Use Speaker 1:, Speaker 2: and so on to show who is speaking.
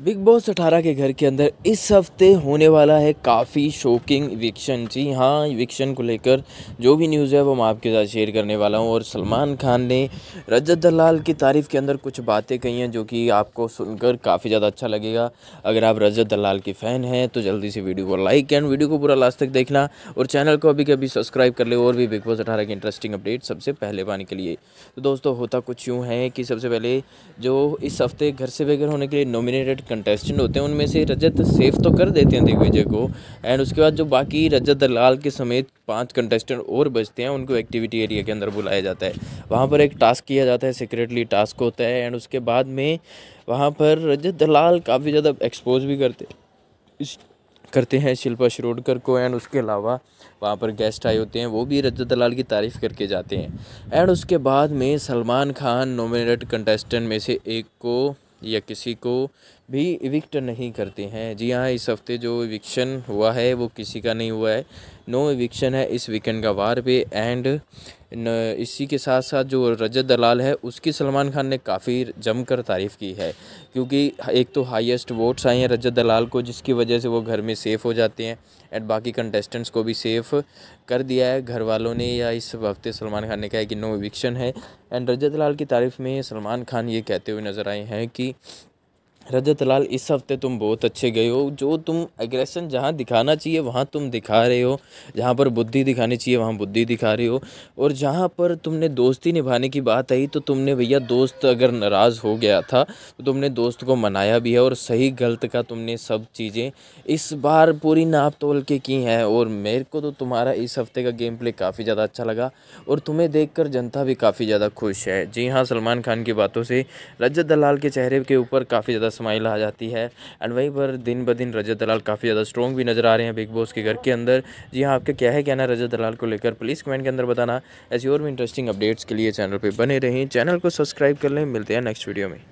Speaker 1: big boss अठारह के घर के अंदर इस हफ्ते होने वाला है काफ़ी शॉकिंग इविक्शन जी हाँ इविक्शन को लेकर जो भी न्यूज़ है वो मैं आपके साथ शेयर करने वाला हूँ और सलमान खान ने रजत दलाल की तारीफ़ के अंदर कुछ बातें कही हैं जो कि आपको सुनकर काफ़ी ज़्यादा अच्छा लगेगा अगर आप रजत दलाल की फ़ैन हैं तो जल्दी से वीडियो को लाइक एंड वीडियो को पूरा लास्ट तक देखना और चैनल को अभी कभी सब्सक्राइब कर ले और भी बिग बॉस अठारह की इंटरेस्टिंग अपडेट सबसे पहले पाने के लिए तो दोस्तों होता कुछ यूँ है कि सबसे पहले जो इस हफ्ते घर से बेघर होने के लिए नॉमिनेटेड कंटेस्टेंट होते हैं उनमें से रजत सेफ तो कर देते हैं दिग्विजय को एंड उसके बाद जो बाकी रजत दलाल के समेत पांच कंटेस्टेंट और बचते हैं उनको एक्टिविटी एरिया के अंदर बुलाया जाता है वहाँ पर एक टास्क किया जाता है सीक्रेटली टास्क होता है एंड उसके बाद में वहाँ पर रजत दलाल काफ़ी ज़्यादा एक्सपोज भी करते करते हैं शिल्पा शिरोडकर को एंड उसके अलावा वहाँ पर गेस्ट आए होते हैं वो भी रजत दलाल की तारीफ़ करके जाते हैं एंड उसके बाद में सलमान खान नॉमिनेटेड कंटेस्टेंट में से एक को या किसी को भी इविक्ट नहीं करते हैं जी हाँ इस हफ्ते जो इविक्शन हुआ है वो किसी का नहीं हुआ है नो एविक्शन है इस वीकेंड का वार पे एंड इसी के साथ साथ जो रजत दलाल है उसकी सलमान खान ने काफ़ी जमकर तारीफ़ की है क्योंकि एक तो हाईएस्ट वोट्स आए हैं रजत दलाल को जिसकी वजह से वो घर में सेफ़ हो जाते हैं एंड बाकी कंटेस्टेंट्स को भी सेफ़ कर दिया है घर वालों ने या इस हफ्ते सलमान खान ने कहा है कि नो एविक्शन है एंड रजत दलाल की तारीफ़ में सलमान खान ये कहते हुए नज़र आए हैं कि रजत लाल इस हफ्ते तुम बहुत अच्छे गए हो जो तुम एग्रेशन जहाँ दिखाना चाहिए वहाँ तुम दिखा रहे हो जहाँ पर बुद्धि दिखानी चाहिए वहाँ बुद्धि दिखा रहे हो और जहाँ पर तुमने दोस्ती निभाने की बात आई तो तुमने भैया दोस्त अगर नाराज़ हो गया था तो तुमने दोस्त को मनाया भी है और सही गलत का तुमने सब चीज़ें इस बार पूरी नाप तोल के की हैं और मेरे को तो तुम्हारा इस हफ्ते का गेम प्ले काफ़ी ज़्यादा अच्छा लगा और तुम्हें देख जनता भी काफ़ी ज़्यादा खुश है जी हाँ सलमान खान की बातों से रजत दलाल के चेहरे के ऊपर काफ़ी ज़्यादा स्माइल आ जाती है एंड वहीं पर दिन ब दिन रजत दलाल काफ़ी ज़्यादा स्ट्रॉन्ग भी नज़र आ रहे हैं बिग बॉस के घर के अंदर जी हाँ आपका क्या है कहना रजत दलाल को लेकर प्लीज़ कमेंट के अंदर बताना ऐसी और भी इंटरेस्टिंग अपडेट्स के लिए चैनल पर बने रहें चैनल को सब्सक्राइब कर लें मिलते हैं नेक्स्ट वीडियो में